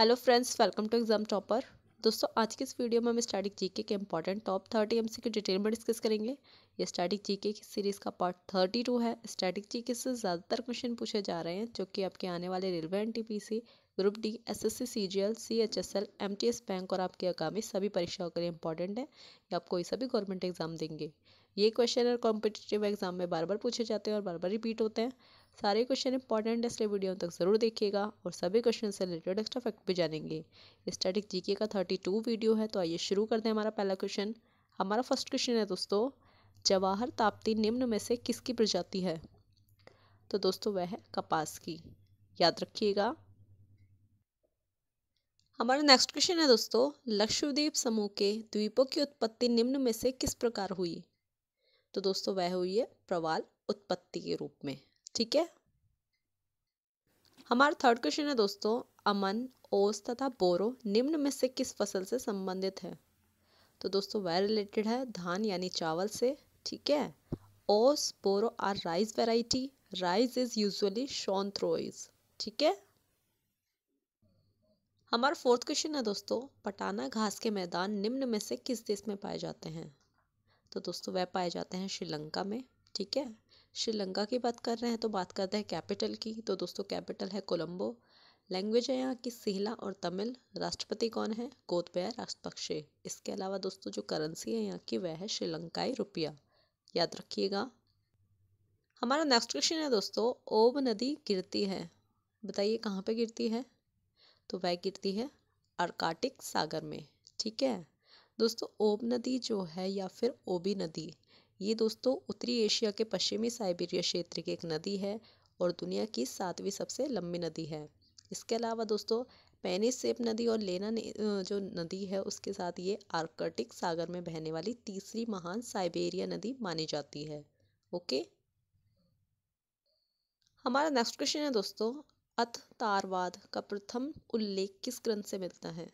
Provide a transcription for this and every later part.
hello friends welcome to exam topper दोस्तों आज की इस वीडियो में हम स्टैटिक जीके के इंपॉर्टेंट टॉप थर्टी एम के डिटेल में डिस्कस करेंगे ये स्टैटिक जीके की सीरीज़ का पार्ट थर्टी टू है स्टैटिक जीके से ज़्यादातर क्वेश्चन पूछे जा रहे हैं जो कि आपके आने वाले railway N group D S S C C G L C H S L M T S bank और आपकी आगामी सभी परीक्षाओं के लिए इंपॉर्टेंट है या आप कोई सभी गवर्नमेंट एग्जाम देंगे ये क्वेश्चन और कॉम्पिटिटिव एग्जाम में बार बार पूछे जाते हैं और बार बार रिपीट होते हैं सारे क्वेश्चन इंपॉर्टेंट है इसलिए वीडियो तक ज़रूर देखिएगा और सभी क्वेश्चन से रिलेटेड एक्स्ट्रा फैक्ट भी जानेंगे स्टैटिक जीके का थर्टी टू वीडियो है तो आइए शुरू करते हैं हमारा पहला क्वेश्चन हमारा फर्स्ट क्वेश्चन है दोस्तों जवाहर ताप्ती निम्न में से किसकी प्रजाति है तो दोस्तों वह है कपास की याद रखिएगा हमारा नेक्स्ट क्वेश्चन है दोस्तों लक्षद्वीप समूह के द्वीपों की उत्पत्ति निम्न में से किस प्रकार हुई तो दोस्तों वह हुई है प्रवाल उत्पत्ति के रूप में ठीक है हमारा थर्ड क्वेश्चन है दोस्तों अमन ओस तथा बोरो निम्न में से किस फसल से संबंधित है तो दोस्तों वह रिलेटेड है धान यानी चावल से ठीक है aus boro are rice variety rice is usually throws ठीक है हमारा फोर्थ क्वेश्चन है दोस्तों पटाना घास के मैदान निम्न में से किस देश में पाए जाते हैं तो दोस्तों वह पाए जाते हैं श्रीलंका में ठीक है श्रीलंका की बात कर रहे हैं तो बात करते हैं कैपिटल की तो दोस्तों कैपिटल है कोलंबो लैंग्वेज है यहाँ की सिहला और तमिल राष्ट्रपति कौन है गोदबया राष्ट्रपक्षे इसके अलावा दोस्तों जो करेंसी है यहाँ की वह है श्रीलंकाई रुपया याद रखिएगा हमारा नेक्स्ट क्वेश्चन है दोस्तों ओब नदी गिरती है बताइए कहाँ पे गिरती है तो वह गिरती है अर्काटिक सागर में ठीक है दोस्तों ओब नदी जो है या फिर ओबी नदी ये दोस्तों उत्तरी एशिया के पश्चिमी साइबेरिया क्षेत्र की एक नदी है और दुनिया की सातवीं सबसे लंबी नदी है इसके अलावा दोस्तों पेनिस सेप नदी और लेना जो नदी है उसके साथ ये आर्कटिक सागर में बहने वाली तीसरी महान साइबेरिया नदी मानी जाती है ओके हमारा नेक्स्ट क्वेश्चन है दोस्तों अथ तारवाद का प्रथम उल्लेख किस ग्रंथ से मिलता है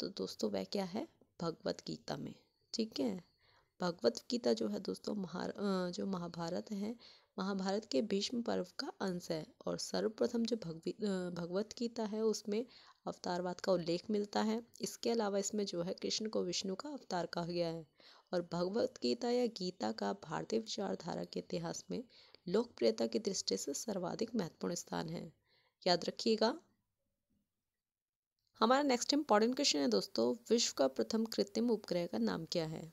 तो दोस्तों वह क्या है भगवत गीता में ठीक है भगवत गीता जो है दोस्तों महार जो महाभारत है महाभारत के भीष्म पर्व का अंश है और सर्वप्रथम जो भगवी भगवत गीता है उसमें अवतारवाद का उल्लेख मिलता है इसके अलावा इसमें जो है कृष्ण को विष्णु का अवतार कहा गया है और भगवत गीता या गीता का भारतीय विचारधारा के इतिहास में लोकप्रियता की दृष्टि से सर्वाधिक महत्वपूर्ण स्थान है याद रखिएगा हमारा नेक्स्ट इम्पॉर्टेंट क्वेश्चन है दोस्तों विश्व का प्रथम कृत्रिम उपग्रह का नाम क्या है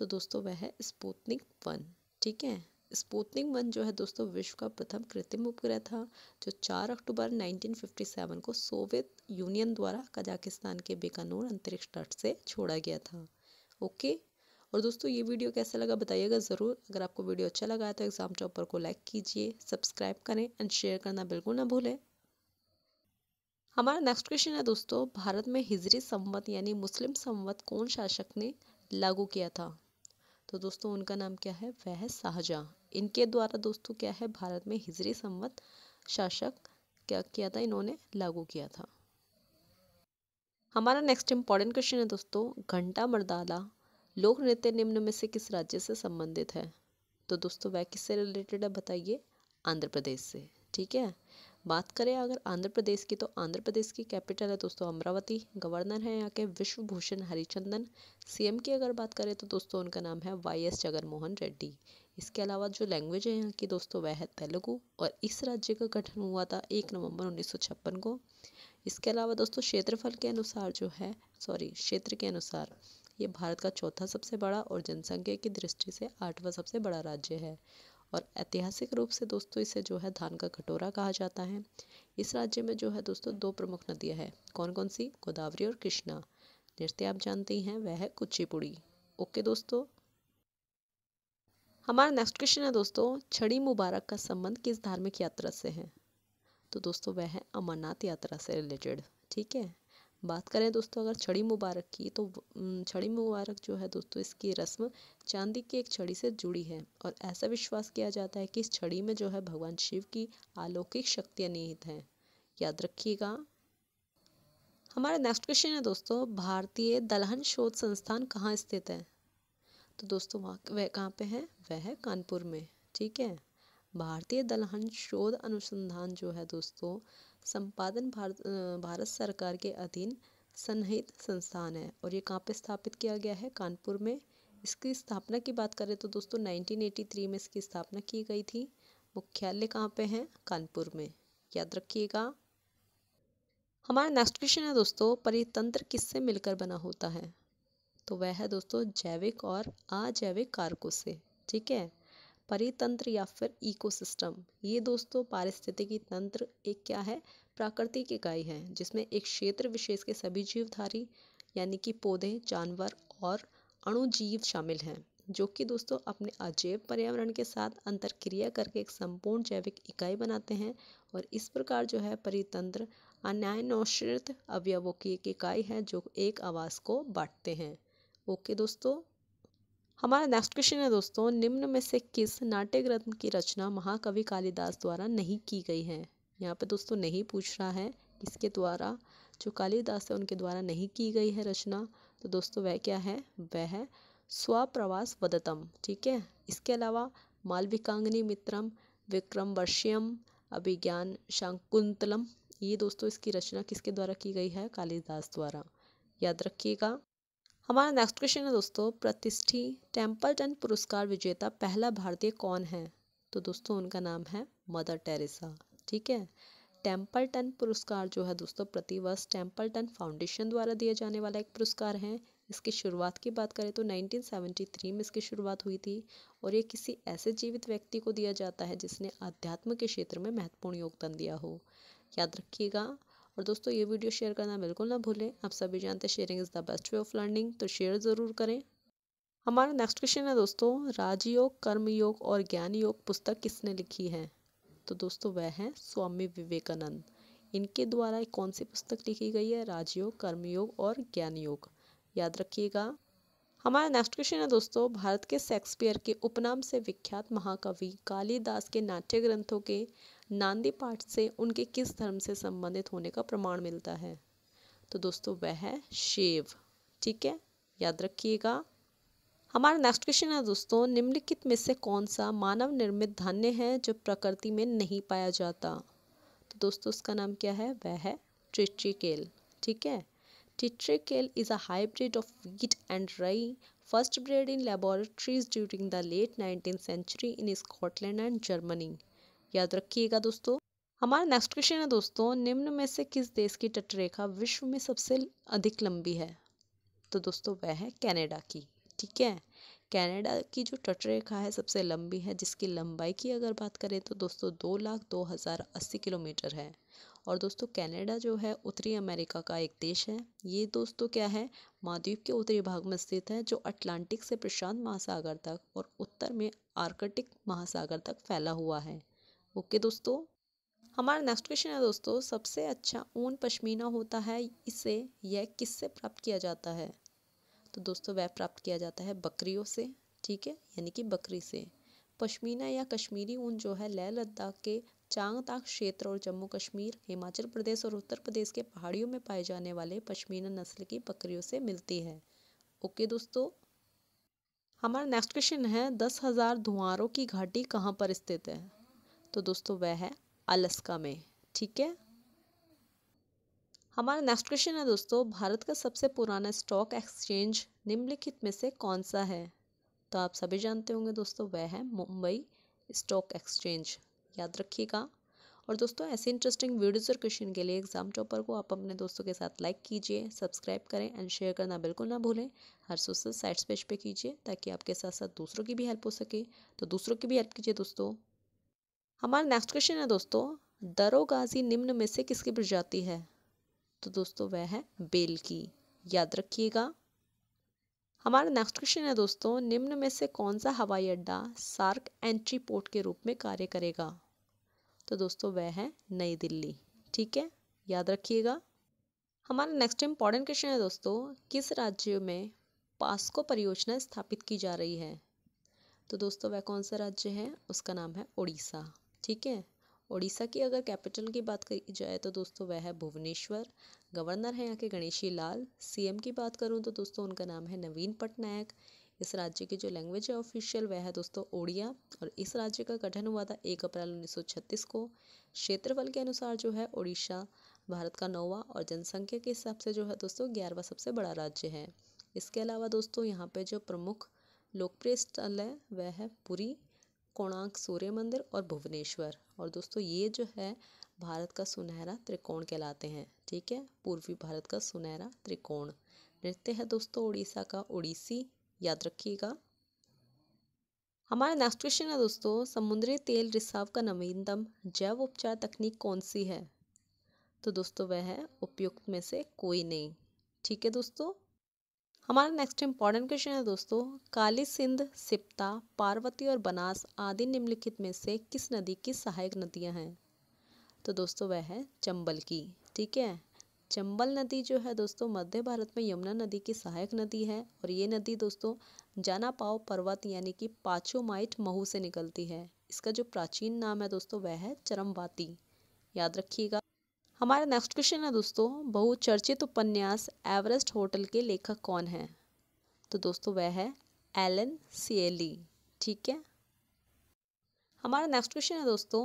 तो दोस्तों वह है स्पूतनिक वन ठीक है स्पूतनिक वन जो है दोस्तों विश्व का प्रथम कृत्रिम उपग्रह था जो 4 अक्टूबर 1957 को सोवियत यूनियन द्वारा कजाकिस्तान के बेकानूर अंतरिक्ष तट से छोड़ा गया था ओके और दोस्तों ये वीडियो कैसा लगा बताइएगा ज़रूर अगर आपको वीडियो अच्छा लगा है तो एग्ज़ाम चॉपर को लाइक कीजिए सब्सक्राइब करें एंड शेयर करना बिल्कुल ना भूलें हमारा नेक्स्ट क्वेश्चन है दोस्तों भारत में हिजरी संवत यानी मुस्लिम संवत कौन शासक ने लागू किया था तो दोस्तों उनका नाम क्या है वह है शाहजहाँ इनके द्वारा दोस्तों क्या है भारत में हिजरी संवत शासक क्या किया था इन्होंने लागू किया था हमारा नेक्स्ट इम्पॉर्टेंट क्वेश्चन है दोस्तों घंटा मर्दाला लोक नृत्य निम्न में से किस राज्य से संबंधित है तो दोस्तों वह किससे रिलेटेड है बताइए आंध्र प्रदेश से ठीक है बात करें अगर आंध्र प्रदेश की तो आंध्र प्रदेश की कैपिटल है दोस्तों अमरावती गवर्नर है यहाँ के विश्वभूषण हरिचंदन सीएम की अगर बात करें तो दोस्तों उनका नाम है वाई एस जगनमोहन रेड्डी इसके अलावा जो लैंग्वेज है यहाँ की दोस्तों वह है तेलुगु और इस राज्य का गठन हुआ था एक नवम्बर उन्नीस को इसके अलावा दोस्तों क्षेत्रफल के अनुसार जो है सॉरी क्षेत्र के अनुसार ये भारत का चौथा सबसे बड़ा और जनसंख्या की दृष्टि से आठवां सबसे बड़ा राज्य है और ऐतिहासिक रूप से दोस्तों इसे जो है धान का कटोरा कहा जाता है इस राज्य में जो है दोस्तों दो प्रमुख नदियाँ हैं कौन कौन सी गोदावरी और कृष्णा नृत्य आप ही हैं वह है कुचिपुड़ी ओके दोस्तों हमारा नेक्स्ट क्वेश्चन है दोस्तों छड़ी मुबारक का संबंध किस धार्मिक यात्रा से है तो दोस्तों वह है अमरनाथ यात्रा से रिलेटेड ठीक है बात करें दोस्तों अगर छड़ी मुबारक की तो छड़ी मुबारक जो है दोस्तों इसकी रस्म चांदी की एक छड़ी से जुड़ी है और ऐसा विश्वास किया जाता है कि इस छड़ी में जो है भगवान शिव की अलौकिक शक्तियाँ निहित हैं याद रखिएगा हमारा नेक्स्ट क्वेश्चन है दोस्तों भारतीय दलहन शोध संस्थान कहाँ स्थित है तो दोस्तों वहाँ वह कहाँ पे है वह है कानपुर में ठीक है भारतीय दलहन शोध अनुसंधान जो है दोस्तों संपादन भारत भारत सरकार के अधीन सन्निहित संस्थान है और ये कहाँ पे स्थापित किया गया है कानपुर में इसकी स्थापना की बात करें तो दोस्तों 1983 में इसकी स्थापना की गई थी मुख्यालय कहाँ पे है कानपुर में याद रखिएगा हमारा नेक्स्ट क्वेश्चन है दोस्तों परितंत्र किससे मिलकर बना होता है तो वह है दोस्तों जैविक और अजैविक कारकों से ठीक है परितंत्र या फिर इकोसिस्टम ये दोस्तों पारिस्थितिकी तंत्र एक क्या है प्राकृतिक इकाई है जिसमें एक क्षेत्र विशेष के सभी जीवधारी यानी कि पौधे जानवर और अणुजीव शामिल हैं जो कि दोस्तों अपने अजैव पर्यावरण के साथ अंतर क्रिया करके एक संपूर्ण जैविक इकाई बनाते हैं और इस प्रकार जो है परितंत्र अन्यायनोश्रित अवयवों की एक इकाई है जो एक आवास को बांटते हैं ओके दोस्तों हमारा नेक्स्ट क्वेश्चन है दोस्तों निम्न में से किस नाट्य ग्रंथ की रचना महाकवि कालिदास द्वारा नहीं की गई है यहाँ पे दोस्तों नहीं पूछ रहा है किसके द्वारा जो कालिदास है उनके द्वारा नहीं की गई है रचना तो दोस्तों वह क्या है वह है स्वप्रवास वदतम ठीक है इसके अलावा मालविकांगनी मित्रम विक्रम वर्ष्यम अभिज्ञान शांकुंतलम ये दोस्तों इसकी रचना किसके द्वारा की गई है कालिदास द्वारा याद रखिएगा हमारा नेक्स्ट क्वेश्चन है दोस्तों प्रतिष्ठी टेम्पलटन पुरस्कार विजेता पहला भारतीय कौन है तो दोस्तों उनका नाम है मदर टेरेसा ठीक है टेम्पलटन पुरस्कार जो है दोस्तों प्रतिवर्ष टेम्पलटन फाउंडेशन द्वारा दिया जाने वाला एक पुरस्कार है इसकी शुरुआत की बात करें तो 1973 में इसकी शुरुआत हुई थी और ये किसी ऐसे जीवित व्यक्ति को दिया जाता है जिसने अध्यात्म के क्षेत्र में महत्वपूर्ण योगदान दिया हो याद रखिएगा और दोस्तों ये वीडियो शेयर करना बिल्कुल ना भूलें आप सभी जानते हैं sharing is the best way of learning तो शेयर ज़रूर करें हमारा नेक्स्ट क्वेश्चन है दोस्तों राजयोग कर्मयोग और ज्ञान योग पुस्तक किसने लिखी है तो दोस्तों वह है स्वामी विवेकानंद इनके द्वारा कौन सी पुस्तक लिखी गई है राजयोग कर्मयोग और ज्ञान योग याद रखिएगा हमारा नेक्स्ट क्वेश्चन है दोस्तों भारत के शेक्सपियर के उपनाम से विख्यात महाकवि कालिदास के नाट्य ग्रंथों के नांदी पाठ से उनके किस धर्म से संबंधित होने का प्रमाण मिलता है तो दोस्तों वह है शेव ठीक है याद रखिएगा हमारा नेक्स्ट क्वेश्चन है दोस्तों निम्नलिखित में से कौन सा मानव निर्मित धान्य है जो प्रकृति में नहीं पाया जाता तो दोस्तों उसका नाम क्या है वह है ट्रिट्रिकेल ठीक है triticale is a hybrid of wheat and rye first bred in laboratories during the late nineteen century in Scotland and Germany याद रखिएगा दोस्तों हमारा नेक्स्ट क्वेश्चन है दोस्तों निम्न में से किस देश की तटरेखा विश्व में सबसे अधिक लंबी है तो दोस्तों वह है कैनेडा की ठीक है कैनेडा की जो तटरेखा है सबसे लंबी है जिसकी लंबाई की अगर बात करें तो दोस्तों दो लाख दो हज़ार अस्सी किलोमीटर है और दोस्तों कैनेडा जो है उत्तरी अमेरिका का एक देश है ये दोस्तों क्या है महाद्वीप के उत्तरी भाग में स्थित है जो अटलांटिक से प्रशांत महासागर तक और उत्तर में आर्कटिक महासागर तक फैला हुआ है ओके दोस्तों हमारा नेक्स्ट क्वेश्चन है दोस्तों सबसे अच्छा ऊन पश्मीना होता है इसे यह किससे प्राप्त किया जाता है तो दोस्तों वह प्राप्त किया जाता है बकरियों से ठीक है यानी कि बकरी से पश्मीना या कश्मीरी ऊन जो है लेह लद्दाख के चांगताक क्षेत्र और जम्मू कश्मीर हिमाचल प्रदेश और उत्तर प्रदेश के पहाड़ियों में पाए जाने वाले पश्मीना नस्ल की बकरियों से मिलती है ओके दोस्तों हमारा नेक्स्ट क्वेश्चन है दस हज़ार धुआरों की घाटी कहाँ पर स्थित है तो दोस्तों वह है अलस्का में ठीक है हमारा नेक्स्ट क्वेश्चन है दोस्तों भारत का सबसे पुराना स्टॉक एक्सचेंज निम्नलिखित में से कौन सा है तो आप सभी जानते होंगे दोस्तों वह है मुंबई स्टॉक एक्सचेंज याद रखिएगा और दोस्तों ऐसे इंटरेस्टिंग वीडियोज़ और क्वेश्चन के लिए एग्जाम टॉपर को आप अपने दोस्तों के साथ लाइक कीजिए सब्सक्राइब करें एंड शेयर करना बिल्कुल ना भूलें हर सोशल साइट्स पेज पे कीजिए ताकि आपके साथ साथ दूसरों की भी हेल्प हो सके तो दूसरों की भी हेल्प कीजिए दोस्तों हमारा नेक्स्ट क्वेश्चन है दोस्तों दरोगाजी निम्न में से किसकी प्रजाति है तो दोस्तों वह है बेल की याद रखिएगा हमारा नेक्स्ट क्वेश्चन है दोस्तों निम्न में से कौन सा हवाई अड्डा सार्क एंट्री पोर्ट के रूप में कार्य करेगा तो दोस्तों वह है नई दिल्ली ठीक है याद रखिएगा हमारा नेक्स्ट इम्पॉर्टेंट क्वेश्चन है दोस्तों किस राज्य में पास्को परियोजना स्थापित की जा रही है तो दोस्तों वह कौन सा राज्य है उसका नाम है उड़ीसा ठीक है उड़ीसा की अगर कैपिटल की बात की जाए तो दोस्तों वह है भुवनेश्वर गवर्नर हैं यहाँ के गणेशी लाल सीएम की बात करूँ तो दोस्तों उनका नाम है नवीन पटनायक इस राज्य की जो लैंग्वेज है ऑफिशियल वह है दोस्तों ओडिया और इस राज्य का गठन हुआ था एक अप्रैल 1936 को क्षेत्रफल के अनुसार जो है ओडिशा भारत का नौवा और जनसंख्या के हिसाब से जो है दोस्तों ग्यारहवा सबसे बड़ा राज्य है इसके अलावा दोस्तों यहाँ पे जो प्रमुख लोकप्रिय स्थल है वह है पुरी कोणार्क सूर्य मंदिर और भुवनेश्वर और दोस्तों ये जो है भारत का सुनहरा त्रिकोण कहलाते हैं ठीक है पूर्वी भारत का सुनहरा त्रिकोण नृत्य है दोस्तों उड़ीसा का उड़ीसी याद रखिएगा हमारा नेक्स्ट क्वेश्चन है दोस्तों समुद्री तेल रिसाव का नवीनतम जैव उपचार तकनीक कौन सी है तो दोस्तों वह है उपयुक्त में से कोई नहीं ठीक है दोस्तों हमारा नेक्स्ट इम्पॉर्टेंट क्वेश्चन है दोस्तों काली सिंध सिप्ता पार्वती और बनास आदि निम्नलिखित में से किस नदी की सहायक नदियां हैं तो दोस्तों वह है चंबल की ठीक है चंबल नदी जो है दोस्तों मध्य भारत में यमुना नदी की सहायक नदी है और ये नदी दोस्तों जाना पाओ पर्वत यानी कि पाचोमाइट महू से निकलती है इसका जो प्राचीन नाम है दोस्तों वह है चरमवाती याद रखिएगा हमारा नेक्स्ट क्वेश्चन है दोस्तों बहुचर्चित उपन्यास एवरेस्ट होटल के लेखक कौन हैं तो दोस्तों वह है एलन सीएली ठीक है हमारा नेक्स्ट क्वेश्चन है दोस्तों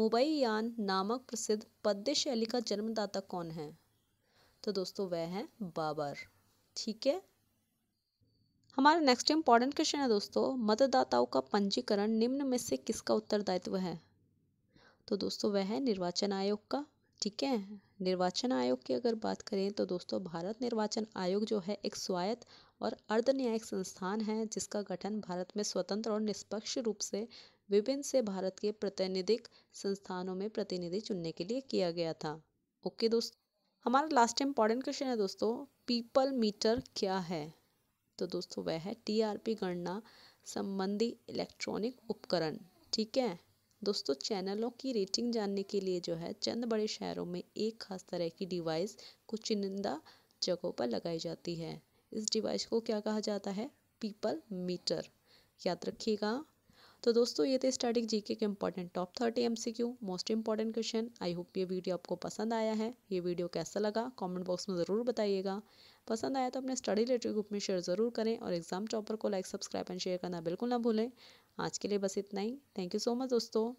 मुंबई यान नामक प्रसिद्ध पद्य शैली का जन्मदाता कौन है तो दोस्तों वह है बाबर ठीक है हमारा नेक्स्ट इम्पॉर्टेंट क्वेश्चन है दोस्तों मतदाताओं का पंजीकरण निम्न में से किसका उत्तरदायित्व है तो दोस्तों वह है निर्वाचन आयोग का ठीक है निर्वाचन आयोग की अगर बात करें तो दोस्तों भारत निर्वाचन आयोग जो है एक स्वायत्त और अर्ध न्यायिक संस्थान है जिसका गठन भारत में स्वतंत्र और निष्पक्ष रूप से विभिन्न से भारत के प्रतिनिधिक संस्थानों में प्रतिनिधि चुनने के लिए किया गया था ओके दोस्त हमारा लास्ट इम्पॉर्टेंट क्वेश्चन है दोस्तों पीपल मीटर क्या है तो दोस्तों वह है पी गणना संबंधी इलेक्ट्रॉनिक उपकरण ठीक है दोस्तों चैनलों की रेटिंग जानने के लिए जो है चंद बड़े शहरों में एक खास तरह की डिवाइस कुछ चुनिंदा जगहों पर लगाई जाती है इस डिवाइस को क्या कहा जाता है पीपल मीटर याद रखिएगा तो दोस्तों ये थे स्टार्टिंग जीके के important top thirty MCQ most important question I hope ये वीडियो आपको पसंद आया है ये वीडियो कैसा लगा कमेंट बॉक्स में ज़रूर बताइएगा पसंद आया तो अपने स्टडी रिलेटेड ग्रुप में शेयर ज़रूर करें और एग्जाम टॉपर को लाइक सब्सक्राइब एंड शेयर करना बिल्कुल ना भूलें आज के लिए बस इतना ही थैंक यू सो मच दोस्तों